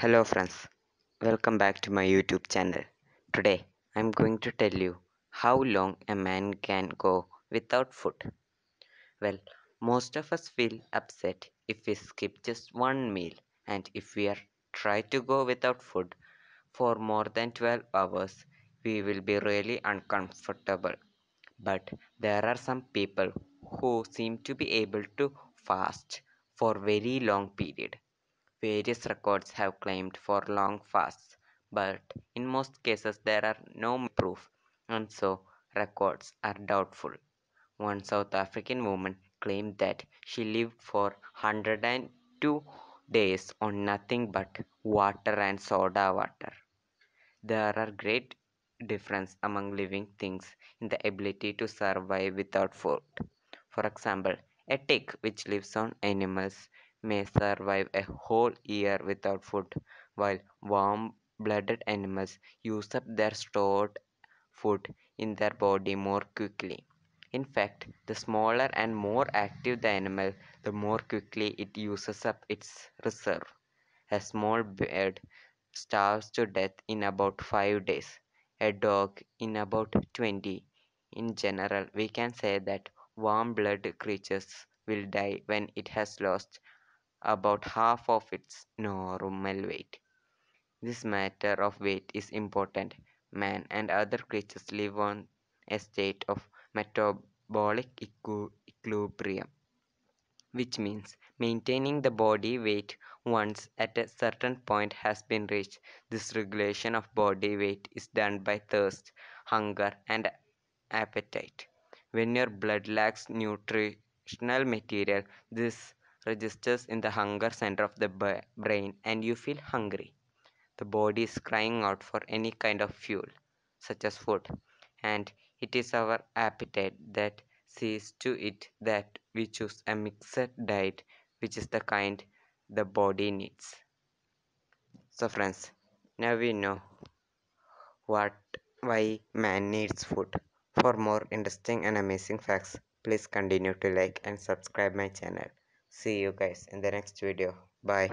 Hello friends, welcome back to my YouTube channel. Today I'm going to tell you how long a man can go without food. Well, most of us feel upset if we skip just one meal and if we are try to go without food for more than 12 hours, we will be really uncomfortable. But there are some people who seem to be able to fast for very long period. Various records have claimed for long fasts, but in most cases there are no proof and so records are doubtful. One South African woman claimed that she lived for 102 days on nothing but water and soda water. There are great difference among living things in the ability to survive without food. For example, a tick which lives on animals may survive a whole year without food, while warm blooded animals use up their stored food in their body more quickly. In fact, the smaller and more active the animal, the more quickly it uses up its reserve. A small bird starves to death in about 5 days, a dog in about 20. In general, we can say that warm blooded creatures will die when it has lost about half of its normal weight. This matter of weight is important. Man and other creatures live on a state of metabolic equilibrium, which means maintaining the body weight once at a certain point has been reached. This regulation of body weight is done by thirst, hunger, and appetite. When your blood lacks nutritional material, this registers in the hunger center of the brain and you feel hungry. The body is crying out for any kind of fuel, such as food, and it is our appetite that sees to it that we choose a mixed diet, which is the kind the body needs. So, friends, now we know what why man needs food. For more interesting and amazing facts, please continue to like and subscribe my channel. See you guys in the next video. Bye.